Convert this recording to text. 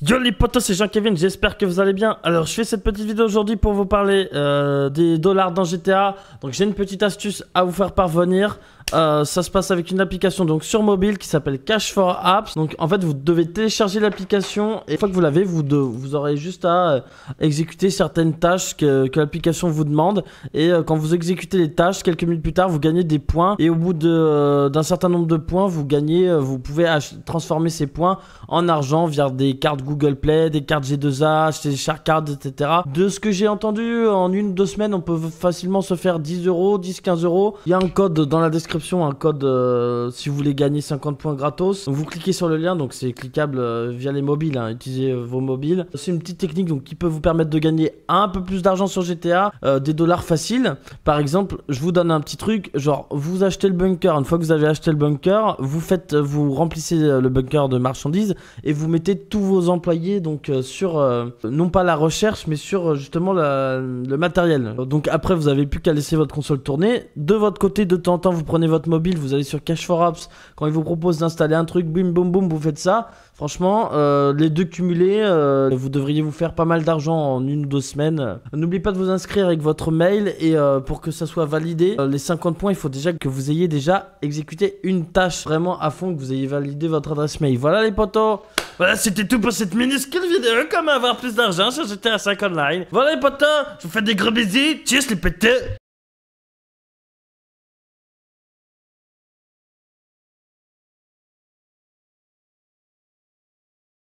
Yo les potos, c'est Jean-Kevin, j'espère que vous allez bien. Alors je fais cette petite vidéo aujourd'hui pour vous parler euh, des dollars dans GTA. Donc j'ai une petite astuce à vous faire parvenir. Euh, ça se passe avec une application donc sur mobile qui s'appelle Cash for Apps. Donc en fait, vous devez télécharger l'application et une fois que vous l'avez, vous, vous aurez juste à euh, exécuter certaines tâches que, l'application vous demande. Et euh, quand vous exécutez les tâches, quelques minutes plus tard, vous gagnez des points. Et au bout d'un certain nombre de points, vous gagnez, vous pouvez transformer ces points en argent via des cartes Google Play, des cartes G2H, des Shark Cards, etc. De ce que j'ai entendu, en une, deux semaines, on peut facilement se faire 10 euros, 10, 15 euros. Il y a un code dans la description un code euh, si vous voulez gagner 50 points gratos. vous cliquez sur le lien, donc c'est cliquable euh, via les mobiles, hein, utilisez euh, vos mobiles. C'est une petite technique donc, qui peut vous permettre de gagner un peu plus d'argent sur GTA, des dollars faciles. Par exemple, je vous donne un petit truc, genre vous achetez le bunker, une fois que vous avez acheté le bunker, vous faites, vous remplissez le bunker de marchandises et vous mettez tous vos employés donc sur non pas la recherche mais sur justement la, le matériel. Donc après vous avez plus qu'à laisser votre console tourner. De votre côté, de temps en temps, vous prenez votre mobile, vous allez sur Cash for Apps. Quand ils vous proposent d'installer un truc, bim, boum, boum, vous faites ça. Franchement, euh, les deux cumulés, euh, vous devriez vous faire pas mal d'argent en une ou deux semaines. N'oubliez pas de vous inscrire avec votre mail et euh, pour que ça soit validé, les 50 points, il faut déjà que vous ayez déjà exécuté une tâche vraiment à fond, que vous ayez validé votre adresse mail. Voilà les potos Voilà, c'était tout pour cette minuscule vidéo. Comment avoir plus d'argent sur GTA 5 Online Voilà les potos, je vous fais des gros bisous. Cheers les pétés